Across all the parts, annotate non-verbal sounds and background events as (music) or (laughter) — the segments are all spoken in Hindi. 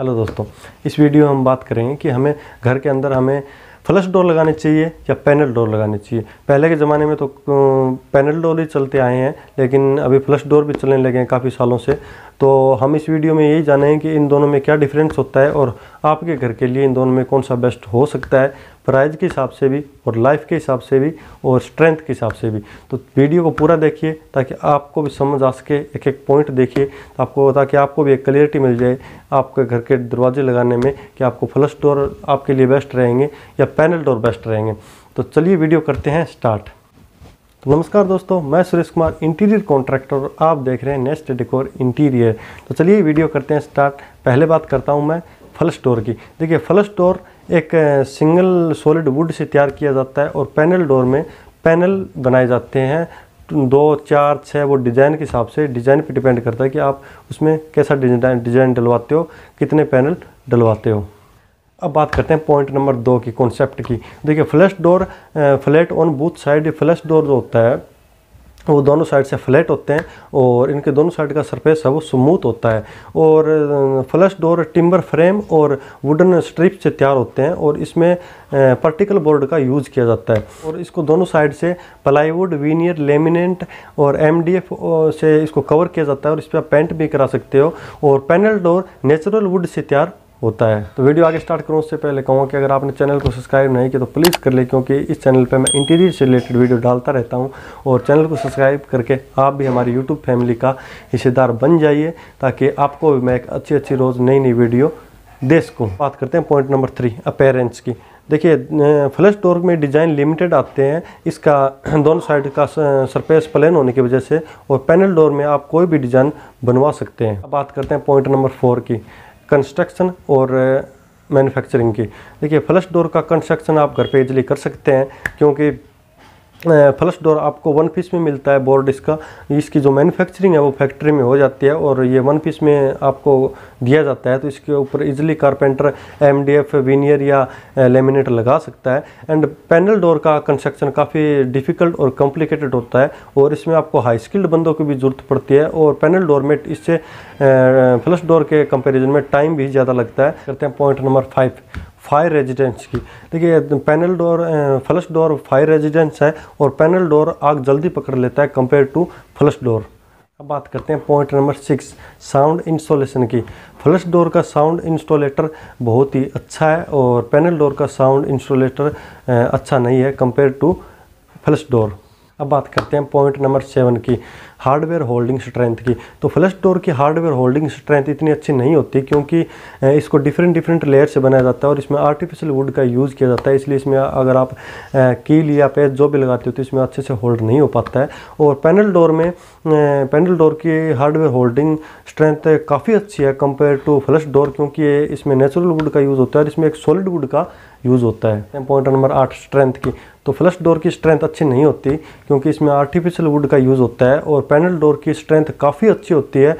हेलो दोस्तों इस वीडियो में हम बात करेंगे कि हमें घर के अंदर हमें फ्लश डोर लगाने चाहिए या पैनल डोर लगाने चाहिए पहले के ज़माने में तो पैनल डोर ही चलते आए हैं लेकिन अभी फ्लश डोर भी चलने लगे हैं काफ़ी सालों से तो हम इस वीडियो में यही जाने कि इन दोनों में क्या डिफरेंस होता है और आपके घर के लिए इन दोनों में कौन सा बेस्ट हो सकता है प्राइज के हिसाब से भी और लाइफ के हिसाब से भी और स्ट्रेंथ के हिसाब से भी तो वीडियो को पूरा देखिए ताकि आपको भी समझ आ सके एक एक पॉइंट देखिए आपको ताकि आपको भी एक क्लियरिटी मिल जाए आपके घर के दरवाजे लगाने में कि आपको फ्लश डोर आपके लिए बेस्ट रहेंगे या पैनल डोर बेस्ट रहेंगे तो चलिए वीडियो करते हैं स्टार्ट तो नमस्कार दोस्तों मैं सुरेश कुमार इंटीरियर कॉन्ट्रैक्टर आप देख रहे हैं नेस्ट डेकोर इंटीरियर तो चलिए वीडियो करते हैं स्टार्ट पहले बात करता हूं मैं फल स्टोर की देखिए फल स्टोर एक सिंगल सॉलिड वुड से तैयार किया जाता है और पैनल डोर में पैनल बनाए जाते हैं दो चार छः वो डिज़ाइन के हिसाब से डिज़ाइन पर डिपेंड करता है कि आप उसमें कैसा डिज़ाइन डिज़ाइन डलवाते हो कितने पैनल डलवाते हो अब बात करते हैं पॉइंट नंबर दो की कॉन्सेप्ट की देखिए flash door flat on both side flash door जो होता है वो दोनों साइड से फ्लैट होते हैं और इनके दोनों साइड का सरफेस है वो स्मूथ होता है और फ्लश डोर टिम्बर फ्रेम और वुडन स्ट्रिप से तैयार होते हैं और इसमें पर्टिकल बोर्ड का यूज़ किया जाता है और इसको दोनों साइड से प्लाईवुड वीनियर लेमिनेंट और एमडीएफ से इसको कवर किया जाता है और इस पर पेंट भी करा सकते हो और panel door natural would say तैयार होता है तो वीडियो आगे स्टार्ट करो उससे पहले कहूँगा कि अगर आपने चैनल को सब्सक्राइब नहीं किया तो प्लीज़ कर ले क्योंकि इस चैनल पर मैं इंटीरियर से रिलेटेड वीडियो डालता रहता हूँ और चैनल को सब्सक्राइब करके आप भी हमारी यूट्यूब फैमिली का हिस्सेदार बन जाइए ताकि आपको भी मैं एक अच्छी अच्छी रोज़ नई नई वीडियो दे सकूँ बात करते हैं पॉइंट नंबर थ्री अपेरेंस की देखिए फ्लश डोर में डिज़ाइन लिमिटेड आते हैं इसका (clears throat) दोनों साइड का सरफेस प्लेन होने की वजह से और पैनल डोर में आप कोई भी डिज़ाइन बनवा सकते हैं बात करते हैं पॉइंट नंबर फोर की कंस्ट्रक्शन और मैन्युफैक्चरिंग की देखिए फ्लश डोर का कंस्ट्रक्शन आप घर पे इजली कर सकते हैं क्योंकि फ्लश डोर आपको वन पीस में मिलता है बोर्ड इसका इसकी जो मैन्युफैक्चरिंग है वो फैक्ट्री में हो जाती है और ये वन पीस में आपको दिया जाता है तो इसके ऊपर easily carpenter M D F veneer या लेमिनेट लगा सकता है एंड पैनल डोर का कंस्ट्रक्शन काफ़ी डिफ़िकल्ट और कॉम्प्लिकेटेड होता है और इसमें आपको हाई स्किल्ड बंदों की भी ज़रूरत पड़ती है और पैनल डोर में इससे फ्लश डोर के कंपेरिजन में टाइम भी ज़्यादा लगता है करते हैं point number five fire resistance की देखिए panel door flush door fire resistance है और पैनल डोर आग जल्दी पकड़ लेता है कंपेयर टू फ्लश डोर अब बात करते हैं point number six sound installation की फ्लश डोर का साउंड इंस्टॉलेटर बहुत ही अच्छा है और पैनल डोर का साउंड इंस्टॉलेटर अच्छा नहीं है कंपेयर टू फ्लश डोर अब बात करते हैं पॉइंट नंबर सेवन की हार्डवेयर होल्डिंग स्ट्रेंथ की तो फ्लश डोर की हार्डवेयर होल्डिंग स्ट्रेंथ इतनी अच्छी नहीं होती क्योंकि इसको डिफरेंट डिफरेंट लेयर से बनाया जाता है और इसमें आर्टिफिशियल वुड का यूज़ किया जाता है इसलिए इसमें अगर आप कील या पेज जो भी लगाते हो तो इसमें अच्छे से होल्ड नहीं हो पाता है और पैनल डोर में पैनल डोर की हार्डवेयर होल्डिंग स्ट्रेंथ काफ़ी अच्छी है कंपेयर टू फ्लश डोर क्योंकि इसमें नेचुरल वुड का यूज़ होता है और इसमें एक सॉलिड वुड का यूज़ होता है पॉइंट नंबर आठ स्ट्रेंथ की तो फ्लश डोर की स्ट्रेंथ अच्छी नहीं होती क्योंकि इसमें आर्टिफिशियल वुड का यूज़ होता है और पैनल डोर की स्ट्रेंथ काफ़ी अच्छी होती है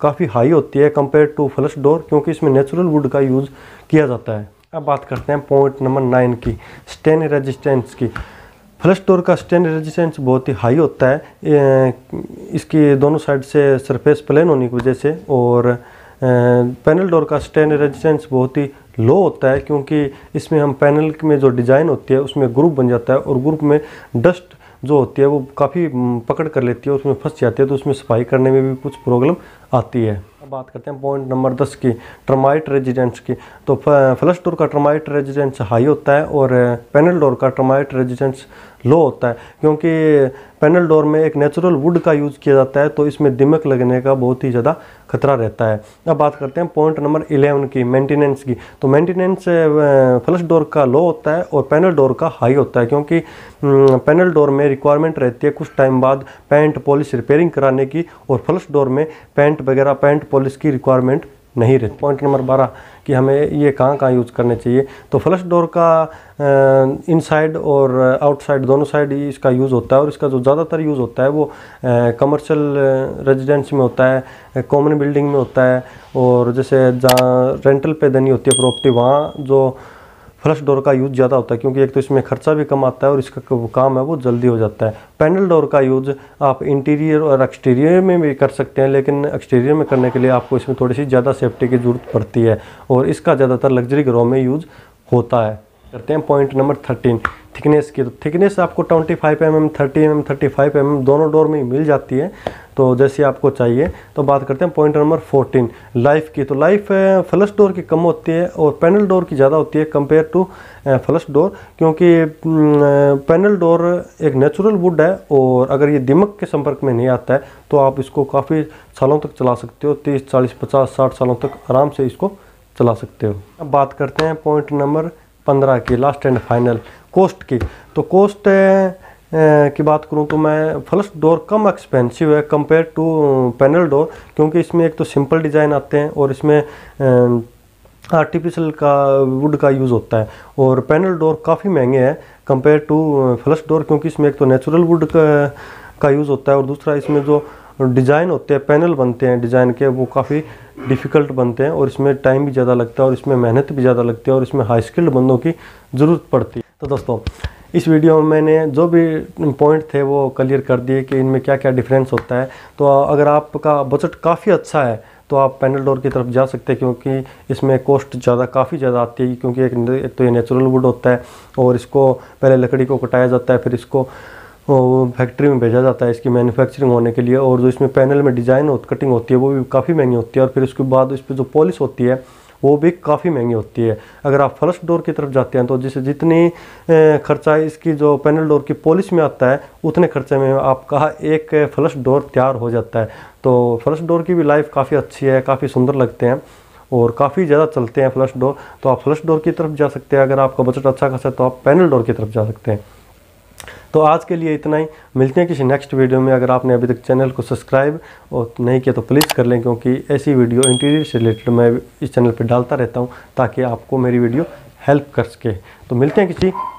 काफ़ी हाई होती है कंपेयर टू फ्लश डोर क्योंकि इसमें नेचुरल वुड का यूज़ किया जाता है अब बात करते हैं पॉइंट नंबर नाइन की स्टेन रेजिस्टेंस की फ्लश डोर का स्टेन रेजिस्टेंस बहुत ही हाई होता है इसकी दोनों साइड से सरफेस प्लेन होने की वजह से और पैनल डोर का स्टेन रेजिस्टेंस बहुत ही लो होता है क्योंकि इसमें हम पैनल में जो डिज़ाइन होती है उसमें ग्रुप बन जाता है और ग्रुप में डस्ट जो होती है वो काफ़ी पकड़ कर लेती है उसमें फंस जाती है तो उसमें सफाई करने में भी कुछ प्रॉब्लम आती है अब बात करते हैं पॉइंट नंबर दस की ट्रमाइट रेजिडेंस की तो फ्लश डोर का ट्रमाइट रेजिडेंस हाई होता है और पैनल डोर का ट्रमाइट रेजिडेंस लो होता है क्योंकि पैनल डोर में एक नेचुरल वुड का यूज़ किया जाता है तो इसमें दिमक लगने का बहुत ही ज़्यादा खतरा रहता है अब बात करते हैं पॉइंट नंबर इलेवन की मेंटेनेंस की तो मेंटेनेंस फ्लश डोर का लो होता है और पैनल डोर का हाई होता है क्योंकि पैनल डोर में रिक्वायरमेंट रहती है कुछ टाइम बाद पैंट पॉलिश रिपेयरिंग कराने की और फ्लश डोर में पैंट वगैरह पैंट पॉलिश की रिक्वायरमेंट नहीं रहती पॉइंट नंबर बारह कि हमें ये कहाँ कहाँ यूज़ करने चाहिए तो फ्लश डोर का इनसाइड और आउटसाइड दोनों साइड ही इसका यूज़ होता है और इसका जो ज़्यादातर यूज़ होता है वो कमर्शियल रेजिडेंसी में होता है कॉमन बिल्डिंग में होता है और जैसे जहाँ रेंटल पे देनी होती है प्रॉपर्टी वहाँ जो फ्लश डोर का यूज़ ज़्यादा होता है क्योंकि एक तो इसमें खर्चा भी कम आता है और इसका काम है वो जल्दी हो जाता है पैनल डोर का यूज़ आप इंटीरियर और एक्सटीरियर में भी कर सकते हैं लेकिन एक्सटीरियर में करने के लिए आपको इसमें थोड़ी सी ज़्यादा सेफ्टी की ज़रूरत पड़ती है और इसका ज़्यादातर लग्जरी घरों में यूज़ होता है करते हैं पॉइंट नंबर थर्टीन थिकनेस की तो थिकनेस आपको twenty five M M thirty M M thirty five M M दोनों डोर में ही मिल जाती है तो जैसे आपको चाहिए तो बात करते हैं पॉइंट नंबर फोर्टीन लाइफ की तो लाइफ फ्लश डोर की कम होती है और पैनल डोर की ज़्यादा होती है कंपेयर टू फ्लश डोर क्योंकि पैनल डोर एक नेचुरल वुड है और अगर ये दिमक के संपर्क में नहीं आता है तो आप इसको काफ़ी सालों तक चला सकते हो तीस चालीस पचास साठ सालों तक आराम से इसको चला सकते हो अब बात करते हैं पॉइंट नंबर पंद्रह की लास्ट एंड फाइनल कोस्ट की तो कोस्ट की बात करूं तो मैं फर्स्ट डोर कम एक्सपेंसिव है कंपेयर टू पैनल डोर क्योंकि इसमें एक तो सिंपल डिज़ाइन आते हैं और इसमें आर्टिफिशल का वुड का यूज़ होता है और पैनल डोर काफ़ी महंगे हैं कंपेयर टू फर्स्ट डोर क्योंकि इसमें एक तो नेचुरल वुड का, का यूज़ होता है और दूसरा इसमें जो डिज़ाइन होते हैं पैनल बनते हैं डिज़ाइन के वो काफ़ी डिफ़िकल्ट बनते हैं और इसमें टाइम भी ज़्यादा लगता है और इसमें मेहनत भी ज़्यादा लगती है और इसमें हाई स्किल्ड बंदों की ज़रूरत पड़ती है तो दोस्तों इस वीडियो में मैंने जो भी पॉइंट थे वो क्लियर कर दिए कि इनमें क्या क्या डिफरेंस होता है तो अगर आपका बजट काफ़ी अच्छा है तो आप पैनल डोर की तरफ जा सकते हैं क्योंकि इसमें कॉस्ट ज़्यादा काफ़ी ज़्यादा आती है क्योंकि एक, तो ये नेचुरल वुड होता है और इसको पहले लकड़ी को कटाया जाता है फिर इसको और फैक्ट्री में भेजा जाता है इसकी मैन्युफैक्चरिंग होने के लिए और जो इसमें पैनल में डिज़ाइन और कटिंग होती है वो भी काफ़ी महंगी होती है और फिर उसके बाद इस पर जो पॉलिश होती है वो भी काफ़ी महंगी होती है अगर आप फर्स्ट डोर की तरफ जाते हैं तो जिसे जितनी खर्चा इसकी जो पैनल डोर की पॉलिश में आता है उतने खर्चे में आपका एक फ्लश डोर तैयार हो जाता है तो फ्लश डोर की भी लाइफ काफ़ी अच्छी है काफ़ी सुंदर लगते हैं और काफ़ी ज़्यादा चलते हैं फ्लश डोर तो आप फ्लश डोर की तरफ जा सकते हैं अगर आपका बजट अच्छा खासा है तो आप पैनल डोर की तरफ जा सकते हैं तो आज के लिए इतना ही मिलते हैं किसी नेक्स्ट वीडियो में अगर आपने अभी तक चैनल को सब्सक्राइब और नहीं किया तो प्लीज़ कर लें क्योंकि ऐसी वीडियो इंटीरियर से रिलेटेड मैं इस चैनल पर डालता रहता हूँ ताकि आपको मेरी वीडियो हेल्प कर सके तो मिलते हैं किसी